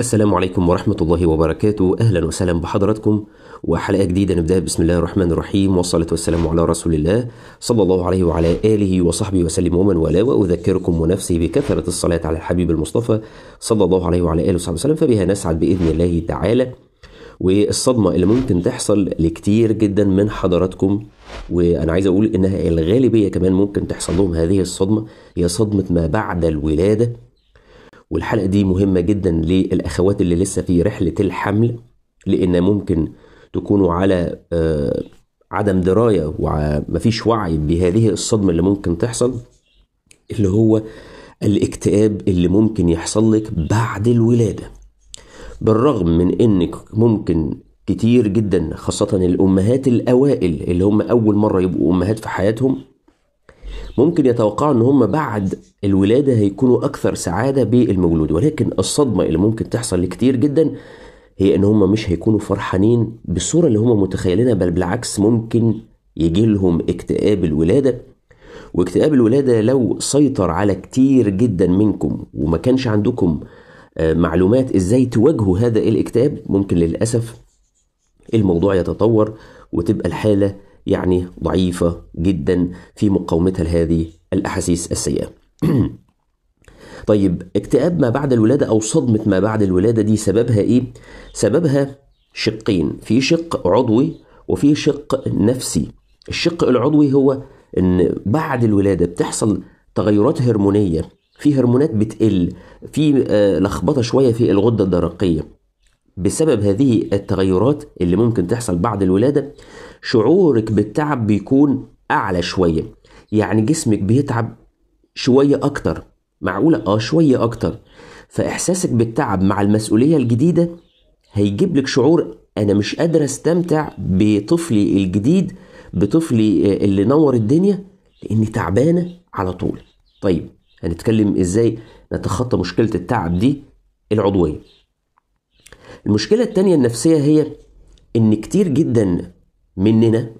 السلام عليكم ورحمة الله وبركاته أهلا وسهلا بحضراتكم وحلقة جديدة نبدأ بسم الله الرحمن الرحيم والصلاة والسلام على رسول الله صلى الله عليه وعلى آله وصحبه وسلم ومن والاه وأذكركم ونفسي بكثرة الصلاة على الحبيب المصطفى صلى الله عليه وعلى آله وصحبه وسلم فبها نسعد بإذن الله تعالى والصدمة اللي ممكن تحصل لكتير جدا من حضراتكم وأنا عايز أقول إنها الغالبية كمان ممكن تحصل لهم هذه الصدمة هي صدمة ما بعد الولادة والحلقة دي مهمة جدا للأخوات اللي لسه في رحلة الحمل لأن ممكن تكونوا على آه، عدم دراية ومفيش وعي بهذه الصدمة اللي ممكن تحصل اللي هو الاكتئاب اللي ممكن يحصل لك بعد الولادة بالرغم من انك ممكن كتير جدا خاصة الأمهات الأوائل اللي هم أول مرة يبقوا أمهات في حياتهم ممكن يتوقعوا ان هم بعد الولاده هيكونوا اكثر سعاده بالمولود ولكن الصدمه اللي ممكن تحصل لكتير جدا هي ان هم مش هيكونوا فرحانين بالصوره اللي هم متخيلينها بل بالعكس ممكن يجي لهم اكتئاب الولاده واكتئاب الولاده لو سيطر على كتير جدا منكم وما كانش عندكم آه، معلومات ازاي تواجهوا هذا الاكتئاب ممكن للاسف الموضوع يتطور وتبقى الحاله يعني ضعيفة جدا في مقاومتها لهذه الأحاسيس السيئة طيب اكتئاب ما بعد الولادة أو صدمة ما بعد الولادة دي سببها إيه؟ سببها شقين في شق عضوي وفي شق نفسي الشق العضوي هو ان بعد الولاده بتحصل تغيرات هرمونيه في هرمونات بتقل في آه، لخبطه شويه في الغده الدرقيه بسبب هذه التغيرات اللي ممكن تحصل بعد الولادة شعورك بالتعب بيكون أعلى شوية يعني جسمك بيتعب شوية أكتر معقولة آه شوية أكتر فإحساسك بالتعب مع المسؤولية الجديدة هيجيب لك شعور أنا مش قادر أستمتع بطفلي الجديد بطفلي آه، اللي نور الدنيا لأني تعبانة على طول طيب هنتكلم إزاي نتخطى مشكلة التعب دي العضوية المشكلة التانية النفسية هي إن كتير جدا مننا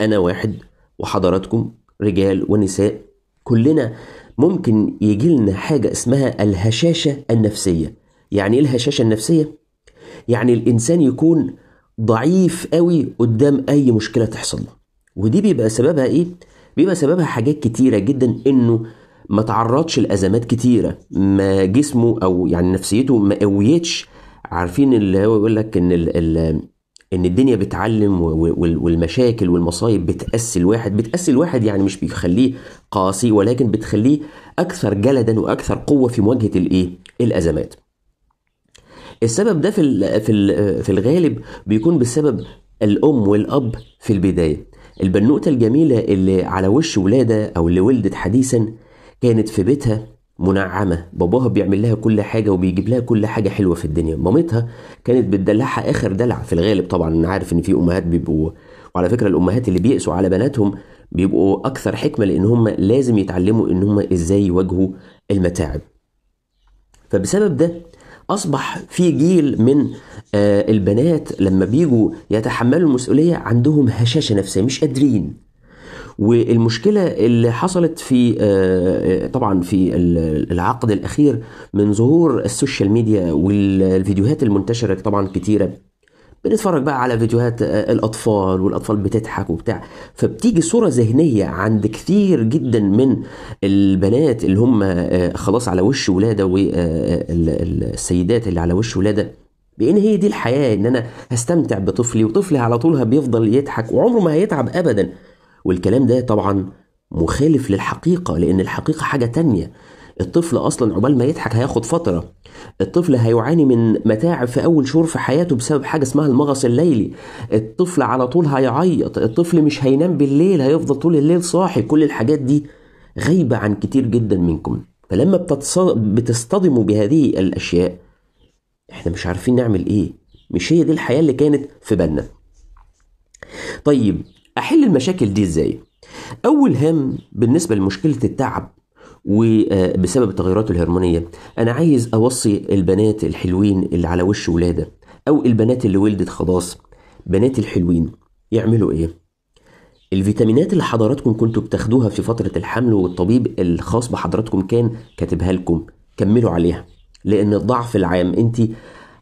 أنا واحد وحضراتكم رجال ونساء كلنا ممكن يجي لنا حاجة اسمها الهشاشة النفسية يعني إيه الهشاشة النفسية؟ يعني الإنسان يكون ضعيف قوي قدام أي مشكلة تحصل له ودي بيبقى سببها إيه؟ بيبقى سببها حاجات كتيرة جدا إنه ما تعرضش لأزمات كتيرة ما جسمه أو يعني نفسيته ما قويتش عارفين اللي هو يقول لك ان الـ الـ ان الدنيا بتعلم والمشاكل والمصايب بتأسي الواحد بتأسي الواحد يعني مش بيخليه قاسي ولكن بتخليه اكثر جلدا واكثر قوه في مواجهه الايه الازمات السبب ده في الـ في الـ في الغالب بيكون بسبب الام والاب في البدايه البنوته الجميله اللي على وش ولاده او اللي ولدت حديثا كانت في بيتها منعمه باباها بيعمل لها كل حاجه وبيجيب لها كل حاجه حلوه في الدنيا مامتها كانت بتدلعها اخر دلع في الغالب طبعا انا عارف ان في امهات بيبقوا وعلى فكره الامهات اللي بيقسوا على بناتهم بيبقوا اكثر حكمه لان هم لازم يتعلموا ان هم ازاي يواجهوا المتاعب فبسبب ده اصبح في جيل من آه، البنات لما بيجوا يتحملوا المسؤوليه عندهم هشاشه نفسيه مش قادرين والمشكله اللي حصلت في آه، آه، طبعا في العقد الاخير من ظهور السوشيال ميديا والفيديوهات المنتشره طبعا كتيره بنتفرج بقى على فيديوهات آه، الاطفال والاطفال بتضحك وبتاع فبتيجي صوره ذهنيه عند كثير جدا من البنات اللي هم خلاص على وش ولاده والسيدات اللي على وش ولاده بان هي دي الحياه ان انا هستمتع بطفلي وطفلي على طول بيفضل يضحك وعمره ما هيتعب ابدا والكلام ده طبعا مخالف للحقيقة لأن الحقيقة حاجة تانية الطفل أصلا عقبال ما يضحك هياخد فترة الطفل هيعاني من متاعب في أول شهور في حياته بسبب حاجة اسمها المغص الليلي الطفل على طول هيعيط الطفل مش هينام بالليل هيفضل طول الليل صاحي كل الحاجات دي غايبة عن كتير جدا منكم فلما بتصطدموا بهذه الأشياء احنا مش عارفين نعمل ايه مش هي دي الحياة اللي كانت في بالنا طيب أحل المشاكل دي إزاي؟ أول هام بالنسبة لمشكلة التعب وبسبب آه، التغيرات الهرمونية أنا عايز أوصي البنات الحلوين اللي على وش ولادة أو البنات اللي ولدت خلاص بنات الحلوين يعملوا إيه؟ الفيتامينات اللي حضراتكم كنتوا بتاخدوها في فترة الحمل والطبيب الخاص بحضراتكم كان كاتبها لكم كملوا عليها لأن الضعف العام أنت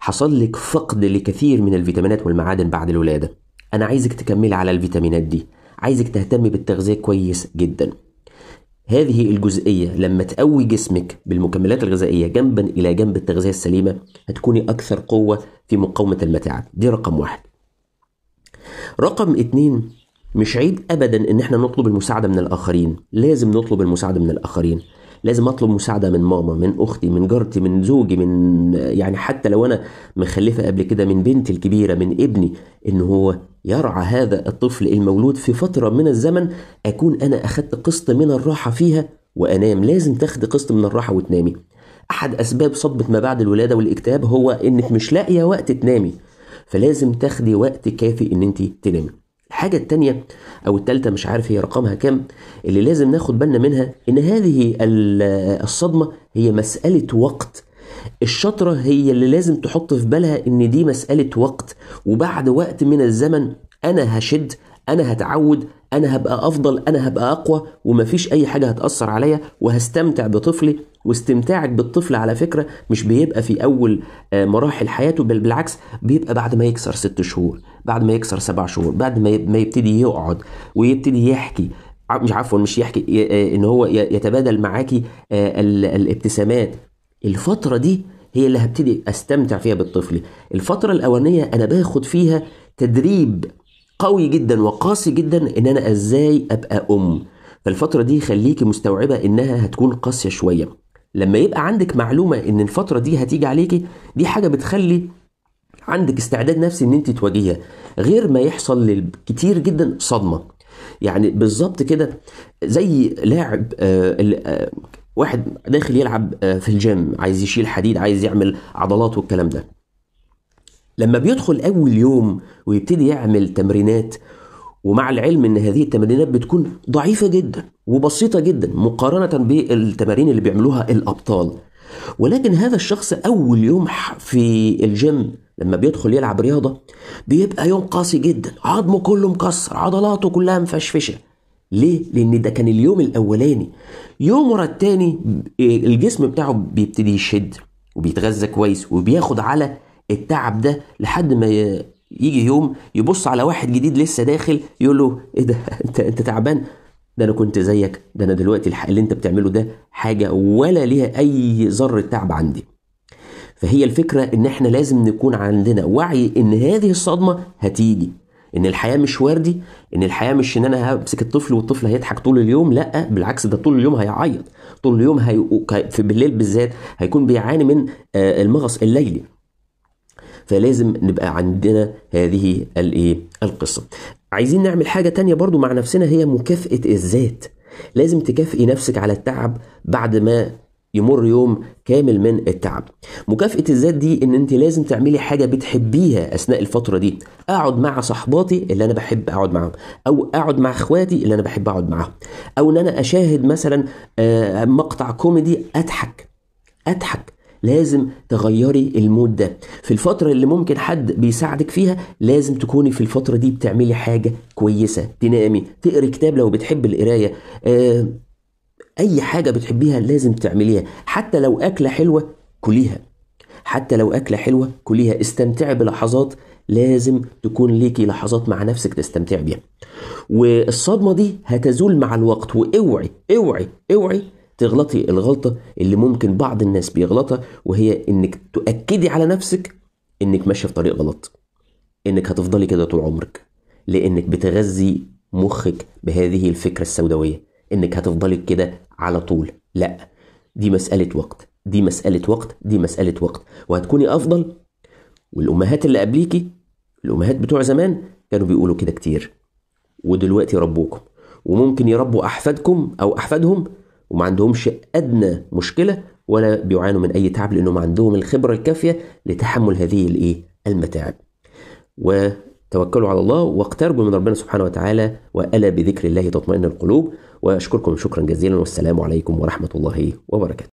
حصل لك فقد لكثير من الفيتامينات والمعادن بعد الولادة انا عايزك تكملي على الفيتامينات دي عايزك تهتمي بالتغذية كويس جدا هذه الجزئية لما تقوي جسمك بالمكملات الغذائية جنبا إلى جنب التغذية السليمة هتكوني أكثر قوة في مقاومة المتاعب دي رقم واحد رقم اتنين مش عيب أبدا إن احنا نطلب المساعدة من الآخرين لازم نطلب المساعدة من الآخرين لازم اطلب مساعده من ماما من اختي من جارتي من زوجي من يعني حتى لو انا مخلفه قبل كده من بنتي الكبيره من ابني ان هو يرعى هذا الطفل المولود في فترة من الزمن أكون أنا أخذت قسط من الراحة فيها وأنام لازم تاخد قسط من الراحة وتنامي أحد أسباب صدمة ما بعد الولادة والاكتئاب هو إنك مش لاقية وقت تنامي فلازم تاخدي وقت كافي إن أنت تنامي الحاجة التانية أو التالتة مش عارف هي رقمها كام اللي لازم ناخد بالنا منها إن هذه الصدمة هي مسألة وقت الشطرة هي اللي لازم تحط في بالها إن دي مسألة وقت وبعد وقت من الزمن أنا هشد أنا هتعود أنا هبقى أفضل أنا هبقى أقوى ومفيش أي حاجة هتأثر عليا وهستمتع بطفلي واستمتاعك بالطفل على فكرة مش بيبقى في أول آه، مراحل حياته بل بالعكس بيبقى بعد ما يكسر ست شهور بعد ما يكسر سبع شهور بعد ما يبتدي يقعد ويبتدي يحكي مش عفوا مش يحكي آه، ان هو يتبادل معاكي آه، الابتسامات الفترة دي هي اللي هبتدي استمتع فيها بالطفل الفترة الأولانية أنا باخد فيها تدريب قوي جدا وقاسي جدا إن أنا إزاي أبقى أم فالفترة دي خليكي مستوعبة إنها هتكون قاسية شوية لما يبقى عندك معلومة إن الفترة دي هتيجي عليكي دي حاجة بتخلي عندك استعداد نفسي إن أنت تواجهيها غير ما يحصل للكتير جدا صدمة يعني بالظبط كده زي لاعب آه، واحد داخل يلعب آه، في الجيم عايز يشيل حديد عايز يعمل عضلات والكلام ده لما بيدخل اول يوم ويبتدي يعمل تمرينات ومع العلم ان هذه التمرينات بتكون ضعيفه جدا وبسيطه جدا مقارنه بالتمارين اللي بيعملوها الابطال ولكن هذا الشخص اول يوم في الجيم لما بيدخل يلعب رياضه بيبقى يوم قاسي جدا عظمه كله مكسر عضلاته كلها مفشفشه ليه؟ لأن ده كان اليوم الأولاني يوم ورا التاني إيه، الجسم بتاعه بيبتدي يشد وبيتغذى كويس وبياخد على التعب ده لحد ما يجي يوم يبص على واحد جديد لسه داخل يقول له ايه ده انت انت تعبان ده انا كنت زيك ده انا دلوقتي اللي انت بتعمله ده حاجه ولا ليها اي ذره تعب عندي فهي الفكره ان احنا لازم نكون عندنا وعي ان هذه الصدمه هتيجي ان الحياه مش وردي ان الحياه مش ان انا همسك الطفل والطفل هيضحك طول اليوم لا بالعكس ده طول اليوم هيعيط طول اليوم هي... في بالليل بالذات هيكون بيعاني من آه، المغص الليلي فلازم نبقى عندنا هذه الايه القصه عايزين نعمل حاجه تانية برضو مع نفسنا هي مكافاه الذات لازم تكافئي نفسك على التعب بعد ما يمر يوم كامل من التعب مكافأة الذات دي ان انت لازم تعملي حاجة بتحبيها اثناء الفترة دي اقعد مع صحباتي اللي انا بحب اقعد معاهم او اقعد مع اخواتي اللي انا بحب اقعد معاهم او ان انا اشاهد مثلا آه، مقطع كوميدي اضحك اضحك لازم تغيري المود ده في الفترة اللي ممكن حد بيساعدك فيها لازم تكوني في الفترة دي بتعملي حاجة كويسة تنامي تقري كتاب لو بتحب القراية آه اي حاجه بتحبيها لازم تعمليها حتى لو اكله حلوه كليها حتى لو اكله حلوه كليها استمتعي بلحظات لازم تكون ليكي لحظات مع نفسك تستمتعي بيها والصدمه دي هتزول مع الوقت واوعي اوعي اوعي تغلطي الغلطه اللي ممكن بعض الناس بيغلطها وهي انك تؤكدي على نفسك انك ماشيه في طريق غلط انك هتفضلي كده طول عمرك لانك بتغذي مخك بهذه الفكره السوداويه انك هتفضلي كده على طول لا دي مساله وقت دي مساله وقت دي مساله وقت وهتكوني افضل والامهات اللي قبليكي الامهات بتوع زمان كانوا بيقولوا كده كتير ودلوقتي ربوكم وممكن يربوا احفادكم او احفادهم وما عندهمش ادنى مشكله ولا بيعانوا من اي تعب لانهم عندهم الخبره الكافيه لتحمل هذه الايه المتاعب توكلوا على الله واقتربوا من ربنا سبحانه وتعالى وألا بذكر الله تطمئن القلوب وأشكركم شكرا جزيلا والسلام عليكم ورحمة الله وبركاته